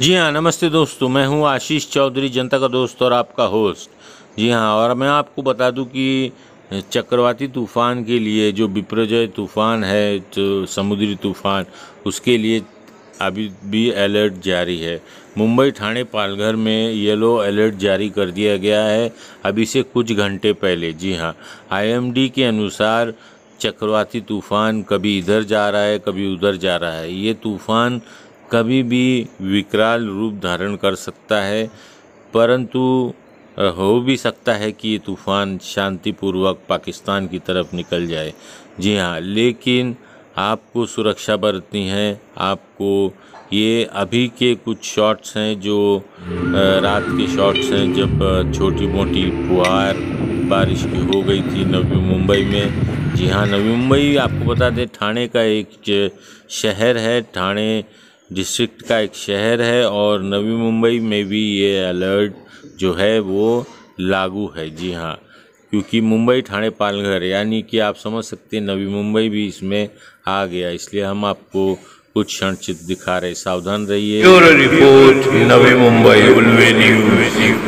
जी हाँ नमस्ते दोस्तों मैं हूँ आशीष चौधरी जनता का दोस्त और आपका होस्ट जी हाँ और मैं आपको बता दूँ कि चक्रवाती तूफ़ान के लिए जो विप्रजय तूफ़ान है जो समुद्री तूफ़ान उसके लिए अभी भी अलर्ट जारी है मुंबई ठाणे पालघर में येलो अलर्ट जारी कर दिया गया है अभी से कुछ घंटे पहले जी हाँ आईएमडी के अनुसार चक्रवाती तूफ़ान कभी इधर जा रहा है कभी उधर जा रहा है ये तूफ़ान कभी भी विकराल रूप धारण कर सकता है परंतु हो भी सकता है कि ये तूफ़ान शांतिपूर्वक पाकिस्तान की तरफ निकल जाए जी हाँ लेकिन आपको सुरक्षा बरतनी है आपको ये अभी के कुछ शॉट्स हैं जो रात के शॉट्स हैं जब छोटी मोटी फुहार बारिश की हो गई थी नवी मुंबई में जी हाँ नवी मुंबई आपको बता दें ठाणे का एक शहर है ठाणे डिस्ट्रिक्ट का एक शहर है और नवी मुंबई में भी ये अलर्ट जो है वो लागू है जी हाँ क्योंकि मुंबई ठाणे पालघर यानी कि आप समझ सकते हैं नवी मुंबई भी इसमें आ गया इसलिए हम आपको कुछ क्षण चित्र दिखा रहे सावधान रहिए रिपोर्ट नवी मुंबई